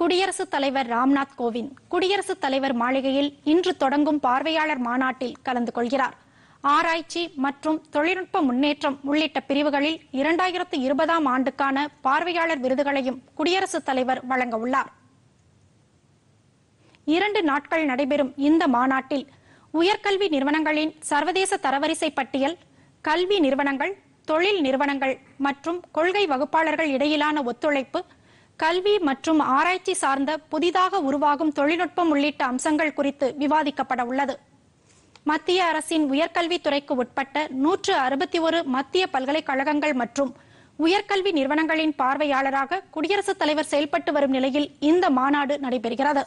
குடியரசுத் தலைவர் ராம்நாத் கோவிந்த் குடியரசுத் தலைவர் மாளிகையில் இன்று தொடங்கும் பார்வையாளர் மாநாட்டில் கலந்து கொள்கிறார் ஆராய்ச்சி மற்றும் தொழில்நுட்ப முன்னேற்றம் உள்ளிட்ட பிரிவுகளில் இரண்டாயிரத்து இருபதாம் ஆண்டுக்கான பார்வையாளர் விருதுகளையும் குடியரசுத் தலைவர் வழங்க உள்ளார் இரண்டு நாட்கள் நடைபெறும் இந்த மாநாட்டில் உயர்கல்வி நிறுவனங்களின் சர்வதேச தரவரிசை பட்டியல் கல்வி நிறுவனங்கள் தொழில் நிறுவனங்கள் மற்றும் கொள்கை வகுப்பாளர்கள் இடையிலான ஒத்துழைப்பு கல்வி மற்றும் ஆராய்ச்சி சார்ந்த புதிதாக உருவாகும் தொழில்நுட்பம் உள்ளிட்ட அம்சங்கள் குறித்து விவாதிக்கப்பட உள்ளது மத்திய அரசின் உயர்கல்வித்துறைக்கு உட்பட்ட நூற்று அறுபத்தி ஒரு மத்திய பல்கலைக்கழகங்கள் மற்றும் உயர்கல்வி நிறுவனங்களின் பார்வையாளராக குடியரசுத் தலைவர் செயல்பட்டு வரும் நிலையில் இந்த மாநாடு நடைபெறுகிறது